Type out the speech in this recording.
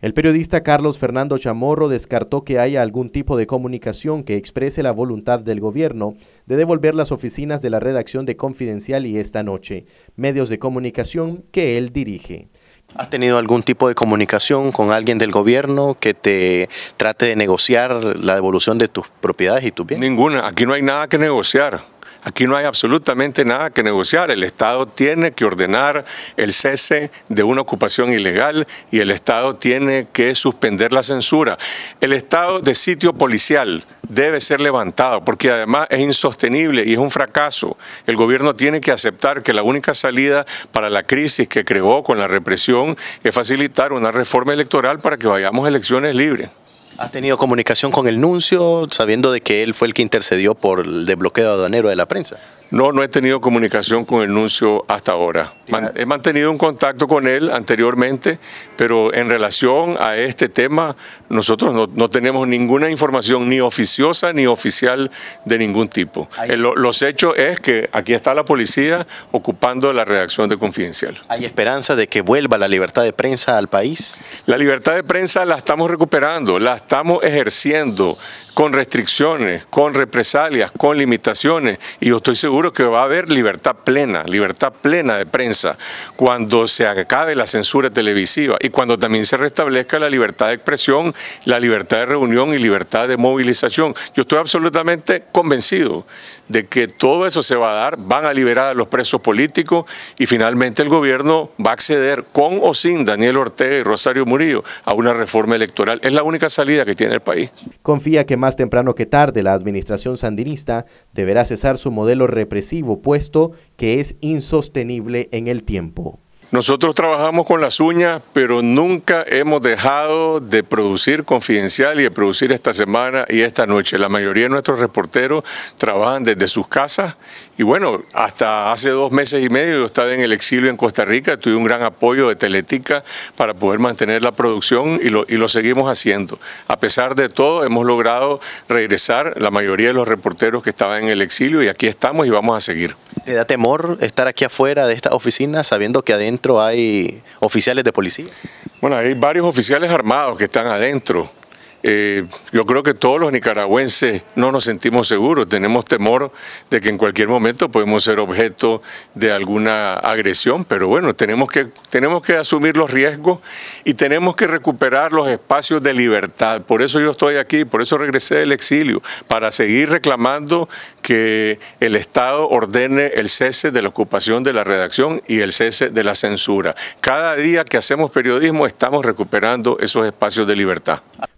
El periodista Carlos Fernando Chamorro descartó que haya algún tipo de comunicación que exprese la voluntad del gobierno de devolver las oficinas de la redacción de Confidencial y Esta Noche, medios de comunicación que él dirige. ¿Has tenido algún tipo de comunicación con alguien del gobierno que te trate de negociar la devolución de tus propiedades y tus bienes? Ninguna, aquí no hay nada que negociar. Aquí no hay absolutamente nada que negociar. El Estado tiene que ordenar el cese de una ocupación ilegal y el Estado tiene que suspender la censura. El estado de sitio policial debe ser levantado porque además es insostenible y es un fracaso. El gobierno tiene que aceptar que la única salida para la crisis que creó con la represión es facilitar una reforma electoral para que vayamos a elecciones libres. ¿Ha tenido comunicación con el nuncio sabiendo de que él fue el que intercedió por el desbloqueo aduanero de la prensa? No, no he tenido comunicación con el nuncio hasta ahora. he mantenido un contacto con él anteriormente, pero en relación a este tema, nosotros no, tenemos ninguna información ni oficiosa ni oficial de ningún tipo. los hechos es que aquí está la policía ocupando la redacción de Confidencial. ¿Hay esperanza de que vuelva la libertad de prensa al país? La libertad de prensa la estamos recuperando, la estamos ejerciendo con restricciones, con represalias, con limitaciones, y yo estoy seguro Seguro que va a haber libertad plena, libertad plena de prensa, cuando se acabe la censura televisiva y cuando también se restablezca la libertad de expresión, la libertad de reunión y libertad de movilización. Yo estoy absolutamente convencido de que todo eso se va a dar, van a liberar a los presos políticos y finalmente el gobierno va a acceder con o sin Daniel Ortega y Rosario Murillo a una reforma electoral. Es la única salida que tiene el país. Confía que más temprano que tarde la administración sandinista deberá cesar su modelo republicano puesto que es insostenible en el tiempo. Nosotros trabajamos con las uñas, pero nunca hemos dejado de producir confidencial y de producir esta semana y esta noche. La mayoría de nuestros reporteros trabajan desde sus casas y bueno, hasta hace dos meses y medio yo estaba en el exilio en Costa Rica, tuve un gran apoyo de Teletica para poder mantener la producción y lo, y lo seguimos haciendo. A pesar de todo, hemos logrado regresar la mayoría de los reporteros que estaban en el exilio y aquí estamos y vamos a seguir. ¿Te da temor estar aquí afuera de esta oficina sabiendo que adentro hay oficiales de policía? Bueno, hay varios oficiales armados que están adentro. Eh, yo creo que todos los nicaragüenses no nos sentimos seguros, tenemos temor de que en cualquier momento podemos ser objeto de alguna agresión, pero bueno, tenemos que, tenemos que asumir los riesgos y tenemos que recuperar los espacios de libertad. Por eso yo estoy aquí, por eso regresé del exilio, para seguir reclamando que el Estado ordene el cese de la ocupación de la redacción y el cese de la censura. Cada día que hacemos periodismo estamos recuperando esos espacios de libertad.